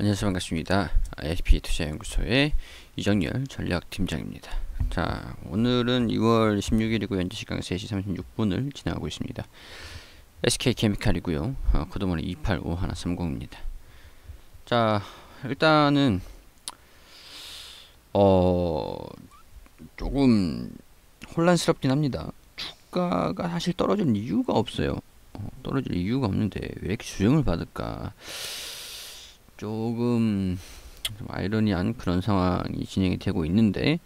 안녕하세요 반갑습니다 ISP 투자연구소의 이정열 전략팀장입니다 자 오늘은 2월 16일이고 현재 시각 3시 36분을 지나가고 있습니다 SK케미칼이고요 어, 코드번호 285130입니다 자 일단은 어 조금 혼란스럽긴 합니다 주가가 사실 떨어질 이유가 없어요 어, 떨어질 이유가 없는데 왜 이렇게 조정을 받을까 조금 아이러니한 그런 상황이 진행이 되고 있는데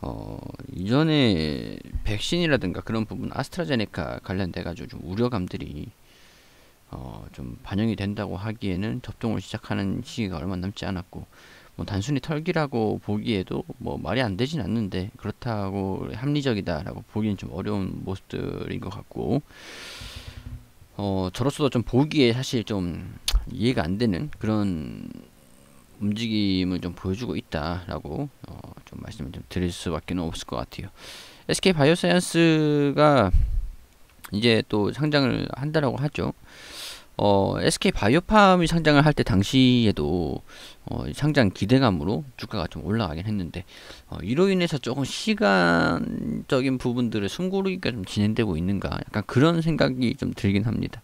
어, 이전에 백신이라든가 그런 부분 아스트라제네카 관련돼 가지고 좀 우려감들이 어, 좀 반영이 된다고 하기에는 접종을 시작하는 시기가 얼마 남지 않았고 뭐 단순히 털기라고 보기에도 뭐 말이 안 되진 않는데 그렇다고 합리적이다라고 보기는 좀 어려운 모습들인 것 같고 어, 저로서도 좀 보기에 사실 좀 이해가 안 되는 그런 움직임을 좀 보여주고 있다라고 어, 좀 말씀을 좀 드릴 수밖에 는 없을 것 같아요. SK 바이오사이언스가 이제 또 상장을 한다라고 하죠. 어, SK 바이오팜이 상장을 할 때 당시에도 어, 상장 기대감으로 주가가 좀 올라가긴 했는데 어, 이로 인해서 조금 시간적인 부분들을 숨고르기가 좀 진행되고 있는가 약간 그런 생각이 좀 들긴 합니다.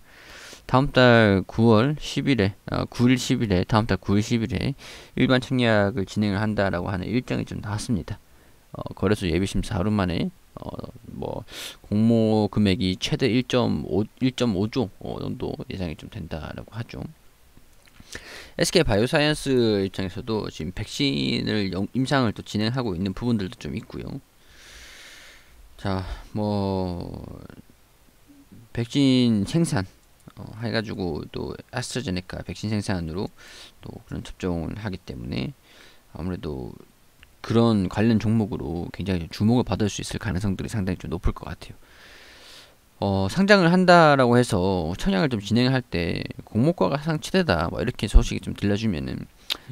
다음 달 9월 10일에 어, 아, 9일 10일에 다음 달 9일 10일에 일반 청약을 진행을 한다라고 하는 일정이 좀 나왔습니다. 어, 거래소 예비 심사 하루 만에 어, 뭐 공모 금액이 최대 1.5 1.5조 어, 정도 예상이 좀 된다라고 하죠. SK 바이오사이언스 입장에서도 지금 백신을 영, 임상을 또 진행하고 있는 부분들도 좀 있고요. 자, 뭐 백신 생산 어, 해가지고 또 아스트라제네카 백신 생산으로 또 그런 접종을 하기 때문에 아무래도 그런 관련 종목으로 굉장히 주목을 받을 수 있을 가능성들이 상당히 좀 높을 것 같아요. 어, 상장을 한다라고 해서 천양을 좀 진행할 때 공모가가 상치되다 뭐 이렇게 소식이 좀 들려주면은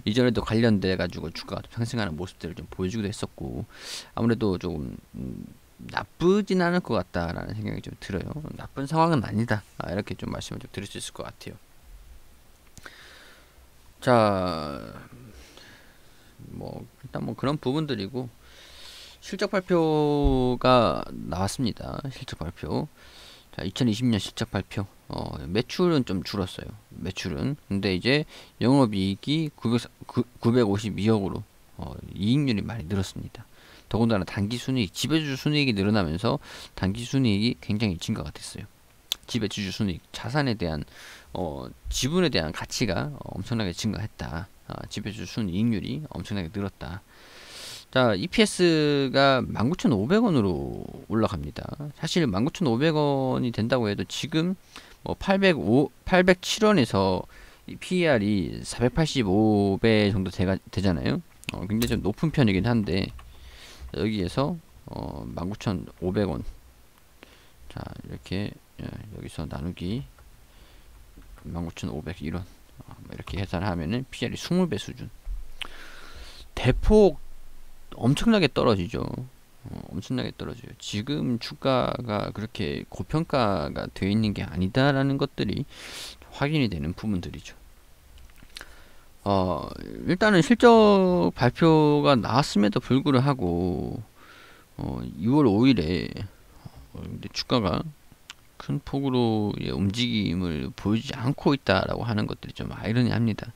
이전에도 관련돼 가지고 주가가 좀 상승하는 모습들을 좀 보여주기도 했었고 아무래도 조 음, 나쁘진 않을 것 같다라는 생각이 좀 들어요. 나쁜 상황은 아니다 아, 이렇게 좀 말씀을 좀 드릴 수 있을 것 같아요. 자뭐 일단 뭐 그런 부분들이고 실적 발표가 나왔습니다. 실적 발표. 자, 2020년 실적 발표. 어, 매출은 좀 줄었어요. 매출은. 근데 이제 영업이익이 900, 9, 952억으로 어, 이익률이 많이 늘었습니다. 더군다나 단기 순이익, 지배주주 순이익이 늘어나면서 단기 순이익이 굉장히 증가가 됐어요. 지배주주 순이익, 자산에 대한 어, 지분에 대한 가치가 엄청나게 증가했다. 어, 지표주 순이익률이 엄청나게 늘었다. 자, EPS가 19,500원으로 올라갑니다. 사실 19,500원이 된다고 해도 지금 뭐 805, 807원에서 PER이 485배 정도 되가, 되잖아요. 어, 굉장히 좀 높은 편이긴 한데 여기에서 어, 19,500원 자 이렇게 예, 여기서 나누기 19,501원 뭐 이렇게 계산하면은 PR이 20배 수준. 대폭 엄청나게 떨어지죠. 어, 엄청나게 떨어져요. 지금 주가가 그렇게 고평가가 되어 있는 게 아니다라는 것들이 확인이 되는 부분들이죠. 어, 일단은 실적 발표가 나왔음에도 불구하고 어, 6월 5일에 어, 주가가 큰 폭으로 움직임을 보이지 않고 있다라고 하는 것들이 좀 아이러니합니다.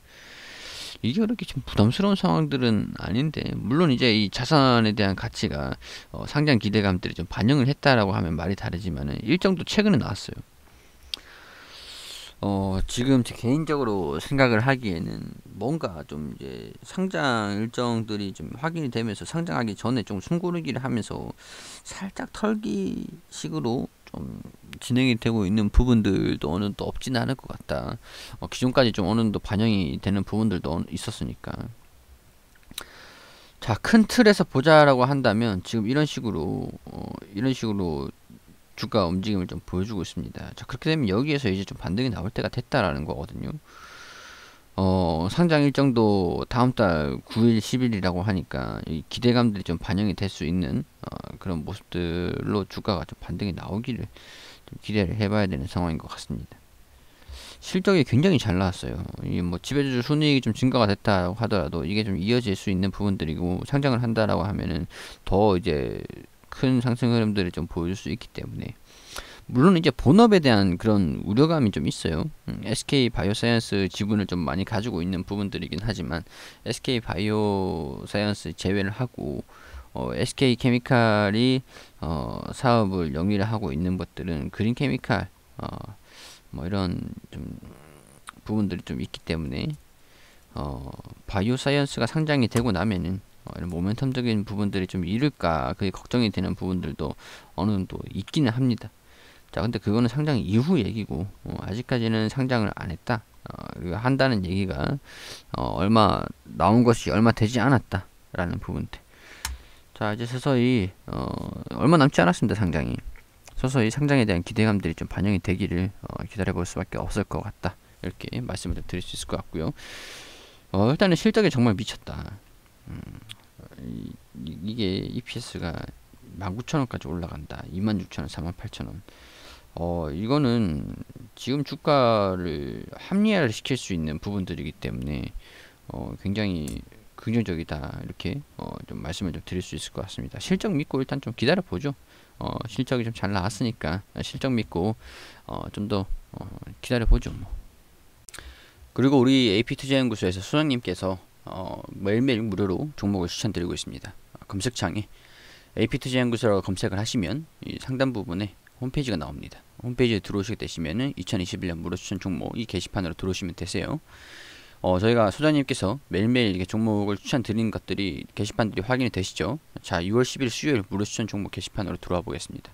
이게 그렇게 좀 부담스러운 상황들은 아닌데 물론 이제 이 자산에 대한 가치가 어, 상장 기대감들이 좀 반영을 했다라고 하면 말이 다르지만 일정도 최근에 나왔어요. 어, 지금 제 개인적으로 생각을 하기에는 뭔가 좀 이제 상장 일정들이 좀 확인이 되면서 상장하기 전에 좀 숨고르기를 하면서 살짝 털기 식으로 좀 진행이 되고 있는 부분들도 어느 정도 없진 않을 것 같다. 어, 기존까지 좀 어느 정도 반영이 되는 부분들도 있었으니까. 자, 큰 틀에서 보자라고 한다면 지금 이런 식으로 어, 이런 식으로 주가 움직임을 좀 보여주고 있습니다. 자, 그렇게 되면 여기에서 이제 좀 반등이 나올 때가 됐다라는 거거든요. 어, 상장 일정도 다음 달 9일, 10일이라고 하니까 기대감들이 좀 반영이 될 수 있는 어, 그런 모습들로 주가가 좀 반등이 나오기를 기대를 해봐야 되는 상황인 것 같습니다. 실적이 굉장히 잘 나왔어요. 이뭐지배주 순이익이 좀 증가가 됐다고 하더라도 이게 좀 이어질 수 있는 부분들이고 상장을 한다라고 하면은 더 이제 큰 상승 흐름들을 좀 보여줄 수 있기 때문에 물론 이제 본업에 대한 그런 우려감이 좀 있어요. 음, SK 바이오사이언스 지분을 좀 많이 가지고 있는 부분들이긴 하지만 SK 바이오사이언스 제외를 하고 어, SK 케미칼이 어, 사업을 영위를 하고 있는 것들은 그린 케미칼 어, 뭐 이런 좀 부분들이 좀 있기 때문에 어, 바이오 사이언스가 상장이 되고 나면은 어, 이런 모멘텀적인 부분들이 좀 이룰까 그게 걱정이 되는 부분들도 어느 정도 있기는 합니다. 자 근데 그거는 상장 이후 얘기고 어, 아직까지는 상장을 안 했다. 어, 한다는 얘기가 어, 얼마 나온 것이 얼마 되지 않았다라는 부분들. 자 이제 서서히 어, 얼마 남지 않았습니다 상장이 서서히 상장에 대한 기대감들이 좀 반영이 되기를 어, 기다려볼 수밖에 없을 것 같다 이렇게 말씀을 좀 드릴 수 있을 것 같고요 어, 일단은 실적이 정말 미쳤다 음, 이, 이게 EPS가 19,000원까지 올라간다 26,000원 48,000원 어, 이거는 지금 주가를 합리화를 시킬 수 있는 부분들이기 때문에 어, 굉장히 긍정적이다 이렇게 어, 좀 말씀을 좀 드릴 수 있을 것 같습니다. 실적 믿고 일단 좀 기다려 보죠. 어, 실적이 좀 잘 나왔으니까 실적 믿고 어, 좀더 어, 기다려 보죠. 뭐. 그리고 우리 AP투자연구소에서 소장님께서 어, 매일매일 무료로 종목을 추천드리고 있습니다. 검색창에 AP투자연구소라고 검색을 하시면 상단 부분에 홈페이지가 나옵니다. 홈페이지에 들어오시게 되시면 2021년 무료 추천 종목 이 게시판으로 들어오시면 되세요. 어, 저희가 소장님께서 매일매일 이렇게 종목을 추천드리는 것들이 게시판들이 확인이 되시죠? 자, 6월 10일 수요일 무료 추천 종목 게시판으로 들어와 보겠습니다.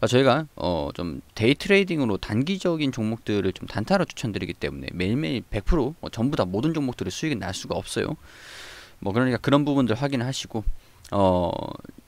자, 저희가 어, 좀 데이 트레이딩으로 단기적인 종목들을 좀 단타로 추천드리기 때문에 매일매일 100% 어, 뭐 전부 다 모든 종목들의 수익이 날 수가 없어요. 뭐 그러니까 그런 부분들 확인하시고 어,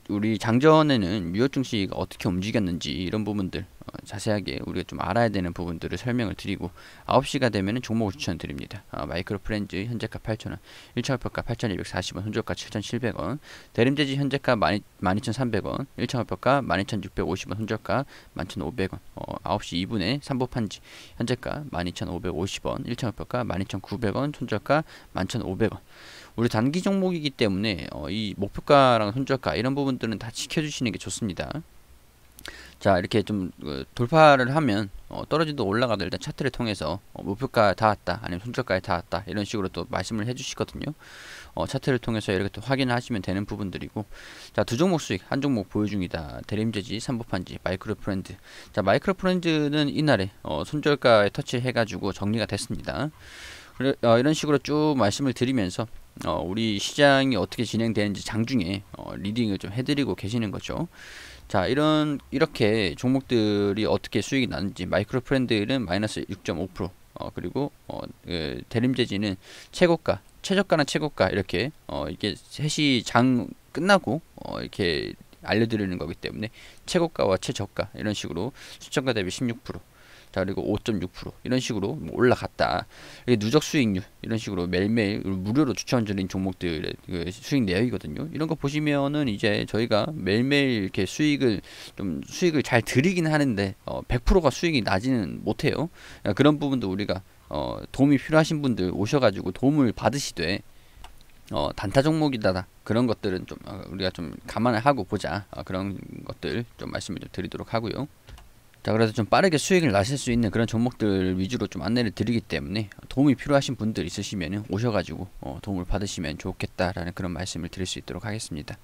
우리 장전에는 유효 증시가 어떻게 움직였는지 이런 부분들 자세하게 우리가 좀 알아야 되는 부분들을 설명을 드리고 9시가 되면 종목을 추천드립니다. 어, 마이크로 프렌즈 현재가 8,000원, 1차 목표가 8,240원, 손절가 7,700원, 대림재지 현재가 12,300원, 1차 목표가 12,650원, 손절가 11,500원, 어, 9시 2분에 3부 판지 현재가 12,550원, 1차 목표가 12,900원, 손절가 11,500원. 우리 단기 종목이기 때문에 어, 이 목표가랑 손절가 이런 부분들은 다 지켜주시는 게 좋습니다. 자 이렇게 좀 그, 돌파를 하면 어, 떨어진도 올라가도 일단 차트를 통해서 어, 목표가 닿았다 아니면 손절가에 닿았다 이런 식으로 또 말씀을 해주시거든요 어, 차트를 통해서 이렇게 또 확인하시면 되는 부분들이고 자 두 종목 수익 한 종목 보유 중이다 대림재지 삼보판지 마이크로프렌드 자 마이크로프렌드는 이날에 손절가에 어, 터치해 가지고 정리가 됐습니다 그래, 어, 이런 식으로 쭉 말씀을 드리면서 어, 우리 시장이 어떻게 진행되는지 장중에 리딩을 좀 해드리고 계시는 거죠 자 이런 이렇게 종목들이 어떻게 수익이 나는지 마이크로 프렌드는 마이너스 6.5% 어, 그리고 어, 그 예, 대림재지는 최고가 최저가나 최고가 이렇게 어, 이게 셋이 장 끝나고 어, 이렇게 알려드리는 거기 때문에 최고가와 최저가 이런 식으로 수천가 대비 16%자 그리고 5.6% 이런 식으로 뭐 올라갔다. 누적 수익률 이런 식으로 매일매일 무료로 추천드린 종목들의 그 수익 내역이거든요. 이런 거 보시면은 이제 저희가 매일매일 이렇게 수익을 좀 수익을 잘 드리긴 하는데 어, 100%가 수익이 나지는 못해요. 아, 그런 부분도 우리가 어, 도움이 필요하신 분들 오셔가지고 도움을 받으시되 어, 단타 종목이다 그런 것들은 좀 어, 우리가 좀 감안을 하고 보자 어, 그런 것들 좀 말씀을 좀 드리도록 하고요. 자 그래서 좀 빠르게 수익을 나실 수 있는 그런 종목들 위주로 좀 안내를 드리기 때문에 도움이 필요하신 분들 있으시면 오셔가지고 어, 도움을 받으시면 좋겠다라는 그런 말씀을 드릴 수 있도록 하겠습니다.